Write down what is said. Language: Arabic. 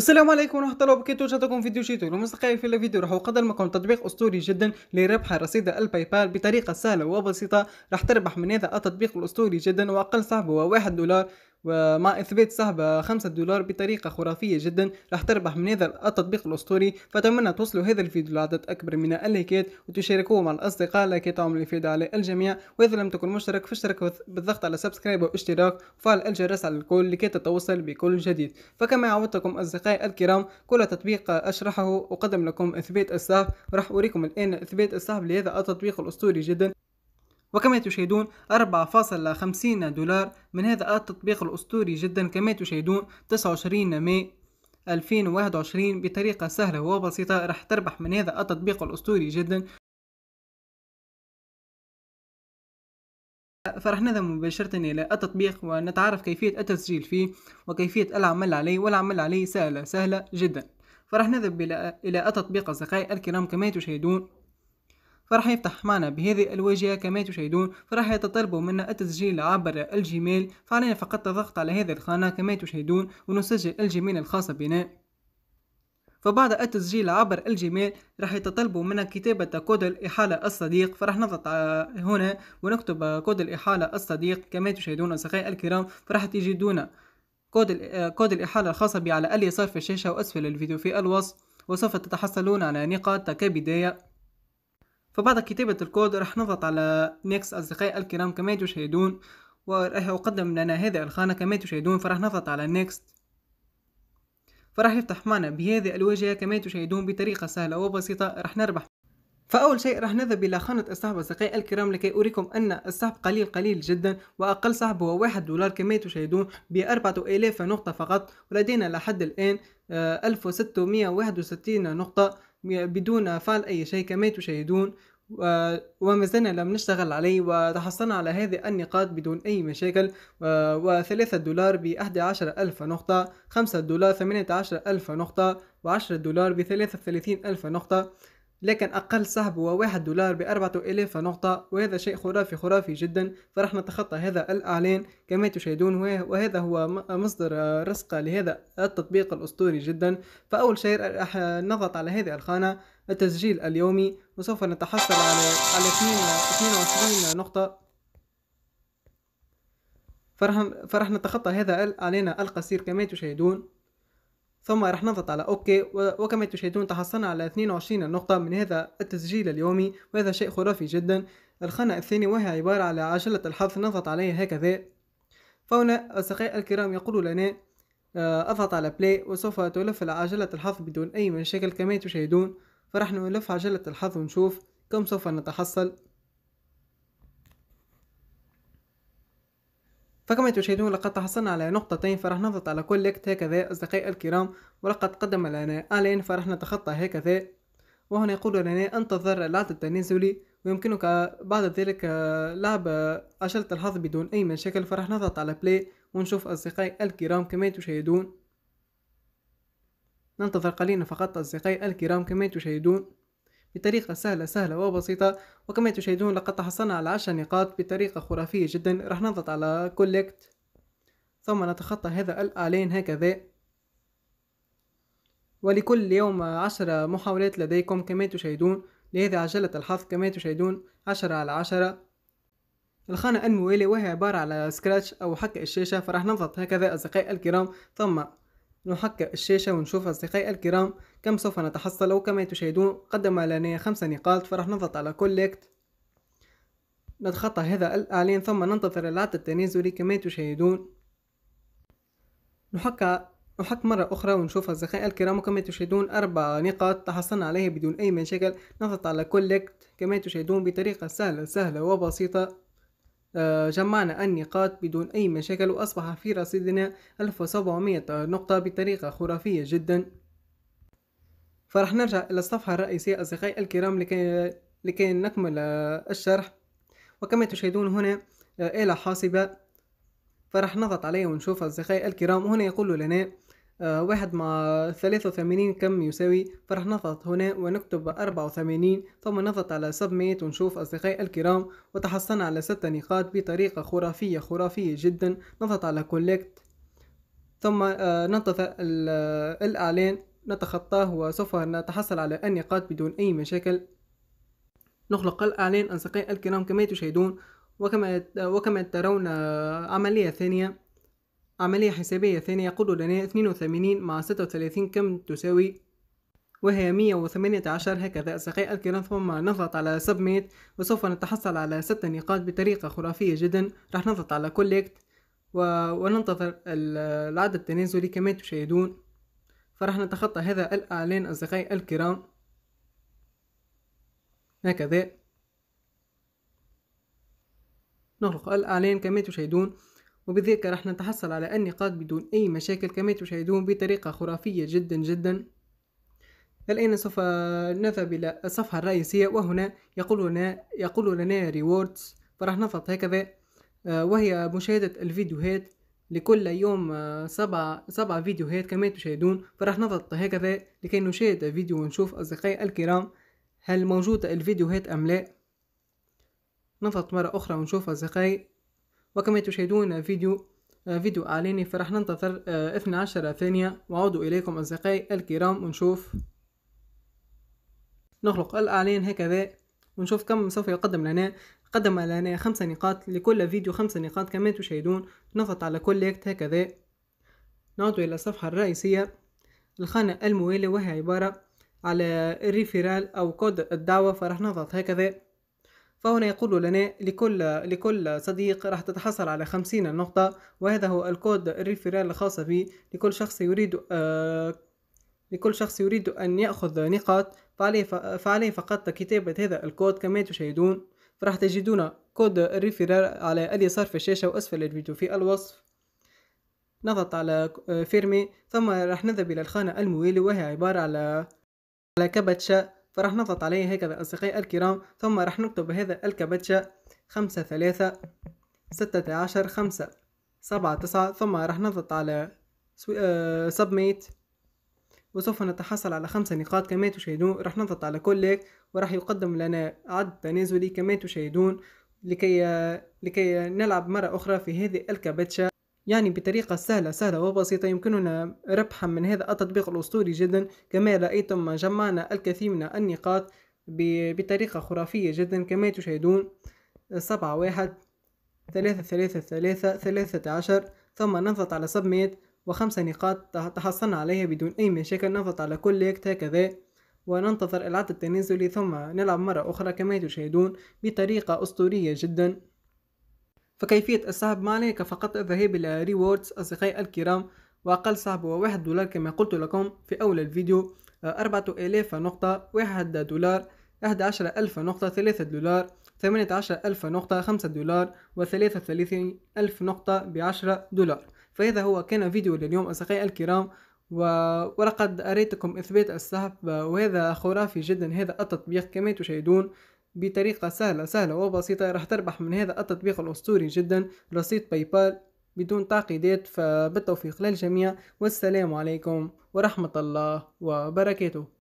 والسلام عليكم ورحمه الله وبركاته جاتكم فيديو جديد ومصدقائي في الفيديو راح اقدم لكم تطبيق اسطوري جدا لربح رصيد الباي بال بطريقه سهله وبسيطه راح تربح من هذا التطبيق الاسطوري جدا واقل سحب هو 1 دولار ومع إثبات سحب 5 دولار بطريقة خرافية جدا راح تربح من هذا التطبيق الأسطوري فأتمنى توصلوا هذا الفيديو لعدد أكبر من اللايكات وتشاركوه مع الأصدقاء لكي تعمل الإفادة على الجميع وإذا لم تكن مشترك فاشترك بالضغط على سبسكرايب واشتراك وفعل الجرس على الكل لكي تتوصل بكل جديد فكما عودتكم أصدقائي الكرام كل تطبيق أشرحه أقدم لكم إثبات السحب وراح أوريكم الآن إثبات السحب لهذا التطبيق الأسطوري جدا وكما تشاهدون 4.50 دولار من هذا التطبيق الأسطوري جدا كما تشاهدون 29 ماي 2021 بطريقة سهلة وبسيطة راح تربح من هذا التطبيق الأسطوري جدا فرح نذهب مباشرة إلى التطبيق ونتعرف كيفية التسجيل فيه وكيفية العمل عليه والعمل عليه سهلة سهلة جدا فرح نذهب إلى التطبيق أصدقائي الكرام كما تشاهدون فراح يفتح معنا بهذه الواجهة كما تشاهدون فراح يتطلبوا منا التسجيل عبر الجيميل فعلينا فقط الضغط على هذه الخانة كما تشاهدون ونسجل الجيميل الخاص بنا فبعد التسجيل عبر الجيميل راح يتطلبوا منا كتابة كود الإحالة الصديق فراح نضغط هنا ونكتب كود الإحالة الصديق كما تشاهدون أصدقائي الكرام فراح تجدون كود كود الإحالة الخاصة بي على اليسار في الشاشة وأسفل الفيديو في الوصف وسوف تتحصلون على نقاط كبداية فبعد كتابة الكود راح نضغط على نيكس أصدقائي الكرام كما تشاهدون وراح يقدم لنا هذه الخانة كما تشاهدون فراح نضغط على Next فراح يفتح معنا بهذه الواجهة كما تشاهدون بطريقة سهلة وبسيطة راح نربح فأول شيء راح نذهب إلى خانة السحب أصدقائي الكرام لكي أريكم أن السحب قليل قليل جدا وأقل سحب هو واحد دولار كما تشاهدون بأربعة آلاف نقطة فقط ولدينا لحد الآن آه، ألف وستين نقطة بدون فعل أي شيء كما تشاهدون وما زلنا لم نشتغل عليه وتحصلنا على هذه النقاط بدون أي مشاكل و3 دولار ب عشر ألف نقطة خمسة دولار ثمانية عشر ألف نقطة دولار بثلاثة 33000 ألف نقطة لكن أقل سحب هو واحد دولار بأربعة آلاف نقطة وهذا شيء خرافي خرافي جدا فراح نتخطى هذا الإعلان كما تشاهدون وهذا هو مصدر رزق لهذا التطبيق الأسطوري جدا فأول شيء راح نضغط على هذه الخانة التسجيل اليومي وسوف نتحصل على على 22 نقطة فرح فرح نتخطى هذا الإعلان القصير كما تشاهدون ثم راح نضغط على اوكي وكما تشاهدون تحصلنا على 22 نقطة من هذا التسجيل اليومي وهذا شيء خرافي جدا الخانة الثانية وهي عبارة على عجلة الحظ نضغط عليها هكذا فهنا أصدقائي الكرام يقول لنا آه، أضغط على بلاي وسوف تلف عجلة الحظ بدون أي مشاكل كما تشاهدون فرح نلف عجلة الحظ ونشوف كم سوف نتحصل فكما تشاهدون لقد تحصلنا على نقطتين فرح نضغط على كولكت هكذا أصدقائي الكرام ولقد قدم لنا أعلان فرح نتخطى هكذا وهنا يقول لنا انتظر العدد التنازلي ويمكنك بعد ذلك آه، لعب عشرة الحظ بدون أي مشاكل فرح نضغط على بلاي ونشوف أصدقائي الكرام كما تشاهدون ننتظر قليلا فقط أصدقائي الكرام كما تشاهدون بطريقة سهلة سهلة وبسيطة وكما تشاهدون لقد تحصلنا على عشر نقاط بطريقة خرافية جدا راح نضغط على كولكت ثم نتخطى هذا الأعلان هكذا ولكل يوم عشر محاولات لديكم كما تشاهدون لهذا عجلة الحظ كما تشاهدون عشرة على عشرة الخانة الموالية وهي عبارة على سكراتش أو حك الشاشة فراح نضغط هكذا أصدقائي الكرام ثم نحقق الشاشة ونشوف أصدقائي الكرام كم سوف نتحصل وكما تشاهدون قدم لنا خمس نقاط فرح نضغط على كولكت نتخطى هذا الإعلان ثم ننتظر العد التنازلي كما تشاهدون نحقق نحك مرة أخرى ونشوف أصدقائي الكرام وكما تشاهدون أربع نقاط تحصلنا عليها بدون أي مشاكل نضغط على كولكت كما تشاهدون بطريقة سهلة سهلة وبسيطة آه، جمعنا النقاط بدون أي مشاكل وأصبح في رصيدنا 1700 نقطة بطريقة خرافية جدا فرح نرجع إلى الصفحة الرئيسية أصدقائي الكرام لكي, لكي نكمل آه، الشرح وكما تشاهدون هنا آه، آلة حاسبة فرح نضغط عليه ونشوف أصدقائي الكرام هنا يقول لنا آه، واحد مع ثلاثة وثمانين كم يساوي فرح نضغط هنا ونكتب أربعة وثمانين ثم نضغط على سبميت ونشوف أصدقائي الكرام وتحصلنا على ستة نقاط بطريقة خرافية خرافية جدا نضغط على كولكت ثم آه، ننتظر الإعلان نتخطاه وسوف نتحصل على النقاط بدون أي مشاكل نخلق الإعلان أصدقائي الكرام كما تشاهدون وكما وكما ترون آه، عملية ثانية عملية حسابية ثانية يقول لنا 82 مع 36 كم تساوي وهي 118 هكذا أصدقائي الكرام ثم نضغط على سبميت وسوف نتحصل على ست نقاط بطريقة خرافية جدا راح نضغط على كوليكت و... وننتظر العدد التنازلي كما تشاهدون فراح نتخطى هذا الإعلان أصدقائي الكرام هكذا نغلق الإعلان كما تشاهدون وبذلك راح نتحصل على النقاط بدون أي مشاكل كما تشاهدون بطريقة خرافية جدا جدا الآن سوف نذهب إلى الصفحة الرئيسية وهنا يقول لنا يقول لنا ريوردز فراح نضغط هكذا آه، وهي مشاهدة الفيديوهات لكل يوم سبعة, آه، سبعة فيديوهات كما تشاهدون فراح نضغط هكذا لكي نشاهد فيديو ونشوف أصدقائي الكرام هل موجودة الفيديوهات أم لا نضغط مرة أخرى ونشوف أصدقائي وكما تشاهدون فيديو آه، فيديو اعلاني فراح ننتظر 12 آه، ثانية وعودوا اليكم اصدقائي الكرام ونشوف نخلق الاعلان هكذا ونشوف كم سوف يقدم لنا قدم لنا خمسة نقاط لكل فيديو خمسة نقاط كما تشاهدون نضغط على كوليكت هكذا نعود إلى الصفحة الرئيسية الخانة الموالية وهي عبارة على الريفيرال أو كود الدعوة فراح نضغط هكذا فهنا يقول لنا لكل لكل صديق راح تتحصل على خمسين نقطة وهذا هو الكود الريفيرال الخاص بي لكل شخص يريد آه، لكل شخص يريد أن يأخذ نقاط فعليه, فعليه فقط كتابة هذا الكود كما تشاهدون فراح تجدون كود الريفيرال على اليسار في الشاشة وأسفل الفيديو في الوصف نضغط على آه، فيرمي ثم راح نذهب إلى الخانة الموالية وهي عبارة على على كبتشة فراح نضغط عليه هكذا أصدقائي الكرام ثم راح نكتب هذا الكابتشا خمسة ثلاثة ستة عشر خمسة سبعة تسعة ثم راح نضغط على سبميت آه، وسوف نتحصل على خمسة نقاط كما تشاهدون راح نضغط على كوليك وراح يقدم لنا عد تنازلي كما تشاهدون لكي لكي نلعب مرة أخرى في هذه الكابتشا يعني بطريقة سهلة سهلة وبسيطة يمكننا ربحا من هذا التطبيق الأسطوري جدا كما رأيتم جمعنا الكثير من النقاط بطريقة خرافية جدا كما تشاهدون سبعة واحد ثلاثة ثلاثة ثلاثة ثلاثة عشر ثم نضغط على سبميت وخمسة نقاط تحصلنا عليها بدون أي مشاكل نضغط على كوليكت هكذا وننتظر العد التنازلي ثم نلعب مرة أخرى كما تشاهدون بطريقة أسطورية جدا فكيفية السحب معنا فقط الذهاب إلى ريوردز أصدقائي الكرام وأقل سحب هو واحد دولار كما قلت لكم في أول الفيديو آه، أربعة آلاف نقطة واحد دولار أحد عشر ألف نقطة ثلاثة دولار ثمانية عشر ألف نقطة خمسة دولار وثلاثة وثلاثين ألف نقطة بعشرة دولار فهذا هو كان فيديو لليوم أصدقائي الكرام ولقد أريتكم إثبات السحب وهذا خرافي جدا هذا التطبيق كما تشاهدون بطريقة سهلة سهلة وبسيطة راح تربح من هذا التطبيق الأسطوري جدا رصيد باي بال بدون تعقيدات فبالتوفيق للجميع والسلام عليكم ورحمة الله وبركاته